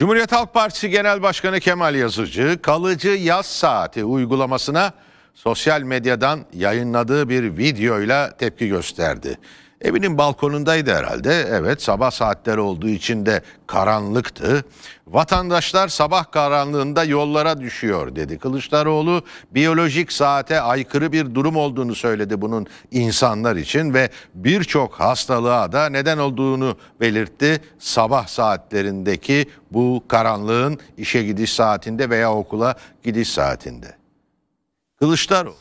Cumhuriyet Halk Partisi Genel Başkanı Kemal Yazıcı kalıcı yaz saati uygulamasına sosyal medyadan yayınladığı bir videoyla tepki gösterdi. Evinin balkonundaydı herhalde. Evet sabah saatleri olduğu için de karanlıktı. Vatandaşlar sabah karanlığında yollara düşüyor dedi. Kılıçdaroğlu biyolojik saate aykırı bir durum olduğunu söyledi bunun insanlar için ve birçok hastalığa da neden olduğunu belirtti. Sabah saatlerindeki bu karanlığın işe gidiş saatinde veya okula gidiş saatinde. Kılıçdaroğlu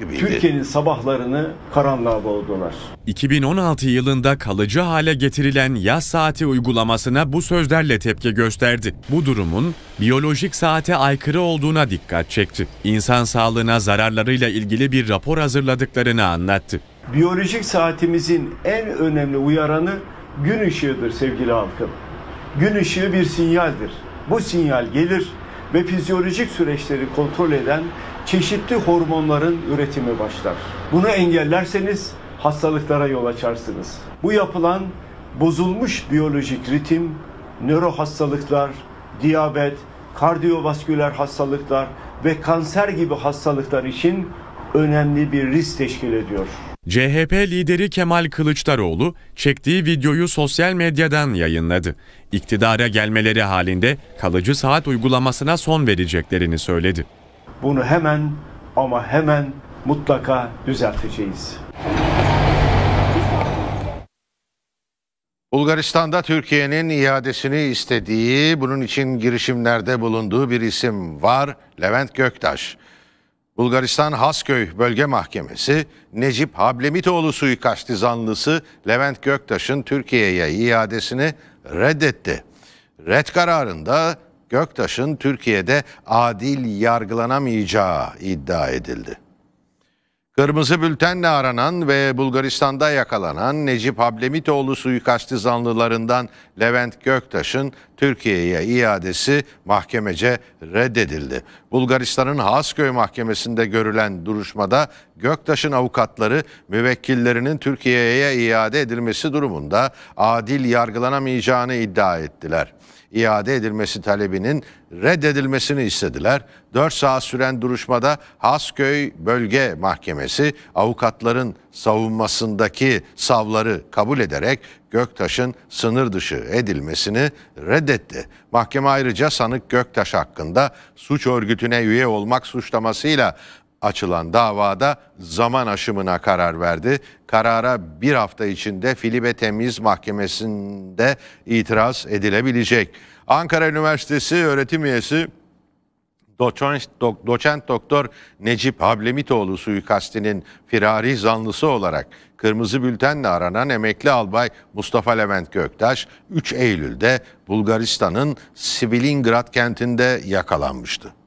gibiydi. Türkiye'nin sabahlarını karanlığa boğdular. 2016 yılında kalıcı hale getirilen yaz saati uygulamasına bu sözlerle tepki gösterdi. Bu durumun biyolojik saate aykırı olduğuna dikkat çekti. İnsan sağlığına zararlarıyla ilgili bir rapor hazırladıklarını anlattı. Biyolojik saatimizin en önemli uyaranı gün ışığıdır sevgili halkım. Gün ışığı bir sinyaldir. Bu sinyal gelir ve fizyolojik süreçleri kontrol eden çeşitli hormonların üretimi başlar. Bunu engellerseniz hastalıklara yol açarsınız. Bu yapılan bozulmuş biyolojik ritim, nöro hastalıklar, diyabet, kardiyovasküler hastalıklar ve kanser gibi hastalıklar için önemli bir risk teşkil ediyor. CHP lideri Kemal Kılıçdaroğlu çektiği videoyu sosyal medyadan yayınladı. İktidara gelmeleri halinde kalıcı saat uygulamasına son vereceklerini söyledi. Bunu hemen ama hemen mutlaka düzelteceğiz. Bulgaristan'da Türkiye'nin iadesini istediği, bunun için girişimlerde bulunduğu bir isim var, Levent Göktaş. Bulgaristan Hasköy Bölge Mahkemesi, Necip Hablemitoğlu suikastı zanlısı Levent Göktaş'ın Türkiye'ye iadesini reddetti. Red kararında Göktaş'ın Türkiye'de adil yargılanamayacağı iddia edildi. Kırmızı bültenle aranan ve Bulgaristan'da yakalanan Necip Hablemitoğlu suikastı zanlılarından Levent Göktaş'ın Türkiye'ye iadesi mahkemece reddedildi. Bulgaristan'ın Hasköy Mahkemesi'nde görülen duruşmada Göktaş'ın avukatları müvekkillerinin Türkiye'ye iade edilmesi durumunda adil yargılanamayacağını iddia ettiler. İade edilmesi talebinin reddedilmesini istediler. 4 saat süren duruşmada Hasköy Bölge Mahkemesi avukatların savunmasındaki savları kabul ederek Göktaş'ın sınır dışı edilmesini reddetti. Mahkeme ayrıca sanık Göktaş hakkında suç örgütüne üye olmak suçlamasıyla açılan davada zaman aşımına karar verdi. Karara bir hafta içinde Filibe Temiz Mahkemesi'nde itiraz edilebilecek. Ankara Üniversitesi öğretim üyesi Doçent, doktor Necip Hablemitoğlu suikastinin firari zanlısı olarak kırmızı bültenle aranan emekli albay Mustafa Levent Göktaş 3 Eylül'de Bulgaristan'ın Svilingrad kentinde yakalanmıştı.